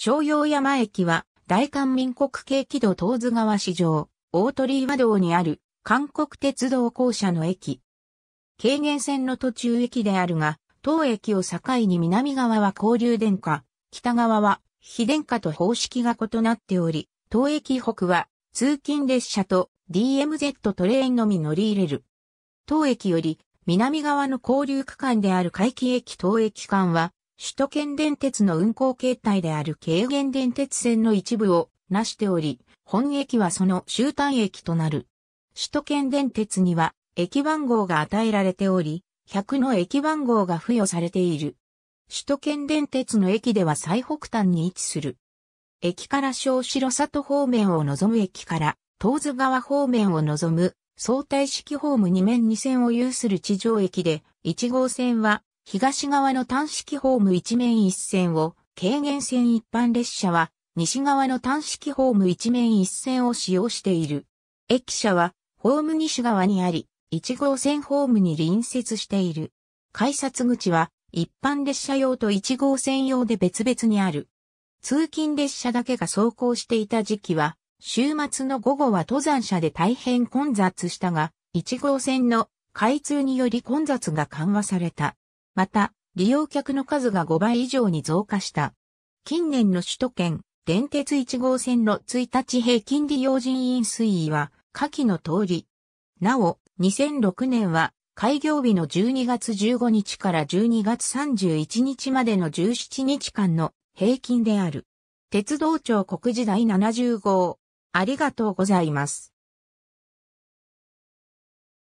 商用山駅は、大韓民国系軌道東津川市場、大鳥居和道にある、韓国鉄道公社の駅。軽減線の途中駅であるが、当駅を境に南側は交流電化、北側は非電化と方式が異なっており、当駅北は通勤列車と DMZ トレインのみ乗り入れる。当駅より南側の交流区間である海域駅当駅間は首都圏電鉄の運行形態である軽減電鉄線の一部をなしており、本駅はその終端駅となる。首都圏電鉄には駅番号が与えられており、100の駅番号が付与されている。首都圏電鉄の駅では最北端に位置する。駅から小城里方面を望む駅から、東津川方面を望む相対式ホーム2面2線を有する地上駅で、1号線は東側の単式ホーム一面一線を、軽減線一般列車は、西側の単式ホーム一面一線を使用している。駅舎は、ホーム西側にあり、1号線ホームに隣接している。改札口は、一般列車用と1号線用で別々にある。通勤列車だけが走行していた時期は、週末の午後は登山者で大変混雑したが、1号線の開通により混雑が緩和された。また、利用客の数が5倍以上に増加した。近年の首都圏、電鉄1号線の1日平均利用人員推移は、下記の通り。なお、2006年は、開業日の12月15日から12月31日までの17日間の平均である。鉄道庁国時代70号。ありがとうございます。